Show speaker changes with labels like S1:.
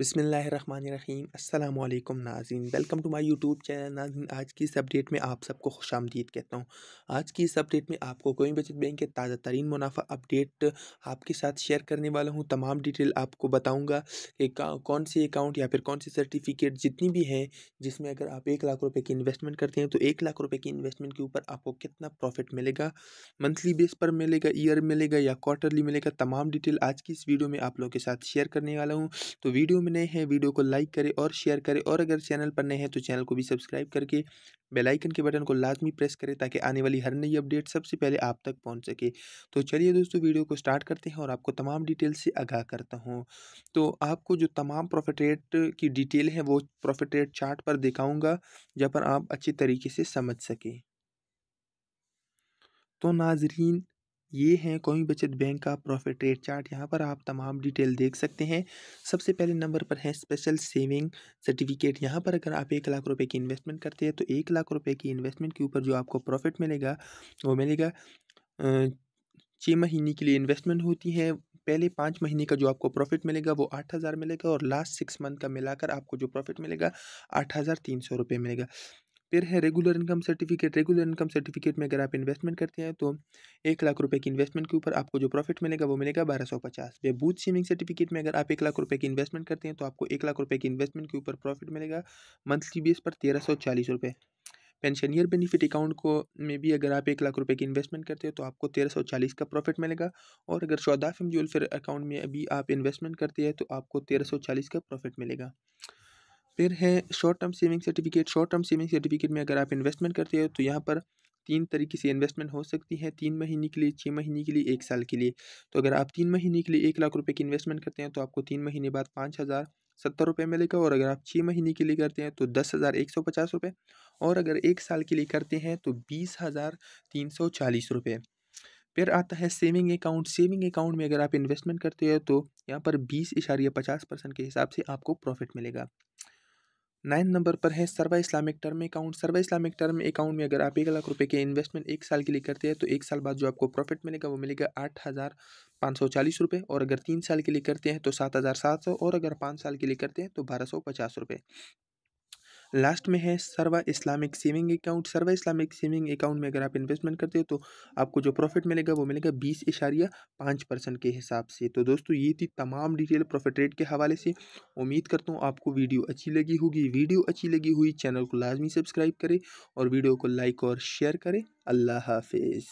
S1: बिसमीम् अल्लाम Nazeen welcome to my YouTube channel Nazeen आज की इस अपडेट में आप सबको खुश आमदीद कहता हूँ आज की इस अपडेट में आपको कोई बचत बैंक के ताज़ा तरीन मुनाफा अपडेट आपके साथ शेयर करने वाला हूँ तमाम डिटेल आपको बताऊँगा कि कौन सी अकाउंट या फिर कौन से सर्टिफिकेट जितनी भी हैं जिसमें अगर आप एक लाख रुपये की इन्वेस्टमेंट करते हैं तो एक लाख रुपये की इन्वेस्टमेंट के ऊपर आपको कितना प्रॉफिट मिलेगा मंथली बेस पर मिलेगा ईयर मिलेगा या क्वार्टरली मिलेगा तमाम डिटेल आज की इस वीडियो में आप लोगों के साथ शेयर करने वाला हूँ तो वीडियो में नए हैं वीडियो को लाइक करें और शेयर करें और अगर चैनल पर नए हैं तो चैनल को भी सब्सक्राइब करके बेल आइकन के बटन को लाजमी प्रेस करें ताकि आने वाली हर नई अपडेट सबसे पहले आप तक पहुंच सके तो चलिए दोस्तों वीडियो को स्टार्ट करते हैं और आपको तमाम डिटेल से आगाह करता हूं तो आपको जो तमाम प्रॉफिट रेट की डिटेल है वो प्रॉफिट रेट चार्ट पर दिखाऊँगा जहाँ पर आप अच्छे तरीके से समझ सकें तो नाजरीन ये हैं कौमी बचत बैंक का प्रॉफिट रेट चार्ट यहाँ पर आप तमाम डिटेल देख सकते हैं सबसे पहले नंबर पर है स्पेशल सेविंग सर्टिफिकेट यहाँ पर अगर आप एक लाख रुपए की इन्वेस्टमेंट करते हैं तो एक लाख रुपए की इन्वेस्टमेंट के ऊपर जो आपको प्रॉफिट मिलेगा वो मिलेगा छः महीने के लिए इन्वेस्टमेंट होती है पहले पाँच महीने का जो आपको प्रॉफिट मिलेगा वो आठ हज़ार मिलेगा और लास्ट सिक्स मंथ का मिलाकर आपको जो प्रॉफिट मिलेगा आठ हज़ार तीन सौ रुपये मिलेगा फिर है regular income certificate regular income certificate में अगर आप इन्वेस्टमेंट करते हैं तो एक लाख रुपए की इन्वेस्टमेंट के ऊपर आपको जो प्रॉफिट मिलेगा वो मिलेगा बारह सौ पचास जो बूथ सेविंग सर्टिफिकेट में अगर आप एक लाख रुपए की इन्वेस्टमेंट करते हैं तो आपको एक लाख रुपए की इन्वेस्टमेंट के ऊपर प्रॉफिट मिलेगा मंथली बेस पर तेरह सौ चालीस रुपये पेंशन ईयर बेनिफिट अकाउंट को में भी अगर आप एक लाख रुपए की इन्वेस्टमेंट करते हो तो आपको तेरह सौ चालीस का प्रॉफिट मिलेगा और अगर शौदाफ एम जूलफिर अकाउंट में अभी आप इन्वेस्टमेंट करते हैं तो आपको तेरह सौ चालीस का प्रॉफिट मिलेगा फिर है short term saving certificate short term saving certificate में अगर आप इन्वेस्टमेंट करते हो तो यहाँ पर तीन तरीके से इन्वेस्टमेंट हो सकती है तीन महीने के लिए छः महीने के लिए एक साल के लिए तो अगर आप तीन महीने के लिए एक लाख रुपये की इन्वेस्टमेंट करते हैं तो आपको तीन महीने बाद पाँच हज़ार सत्तर रुपये मिलेगा और अगर आप छः महीने के लिए करते हैं तो दस हज़ार एक सौ पचास रुपये और अगर एक साल के लिए करते हैं तो बीस हज़ार तीन सौ चालीस रुपये फिर आता है सेविंग अकाउंट सेविंग अकाउंट में अगर आप इन्वेस्टमेंट करते हो तो यहाँ पर बीस इशारिया पचास परसेंट के हिसाब से आपको प्रॉफिट मिलेगा नाइन्थ नंबर पर है सर्वा इस्लामिक टर्म अकाउंट सर्वा इस्लामिक टर्म अकाउंट में अगर आप एक लाख रुपये के इन्वेस्टमेंट एक साल के लिए करते हैं तो एक साल बाद जो आपको प्रॉफिट मिलेगा वो मिलेगा आठ हज़ार पाँच सौ चालीस रुपये और अगर तीन साल के लिए करते हैं तो सात हज़ार सात सौ और अगर पाँच साल के लिए करते हैं तो बारह सौ पचास रुपये लास्ट में है सर्वा इस्लामिक सेविंग अकाउंट सर्वा इस्लामिक सेविंग अकाउंट में अगर आप इन्वेस्टमेंट करते हो तो आपको जो प्रॉफिट मिलेगा वो मिलेगा बीस इशारिया पाँच परसेंट के हिसाब से तो दोस्तों ये थी तमाम डिटेल प्रॉफिट रेट के हवाले से उम्मीद करता हूँ आपको वीडियो अच्छी लगी होगी वीडियो अच्छी लगी हुई चैनल को लाजमी सब्सक्राइब करें और वीडियो को लाइक और शेयर करें अल्लाह हाफिज़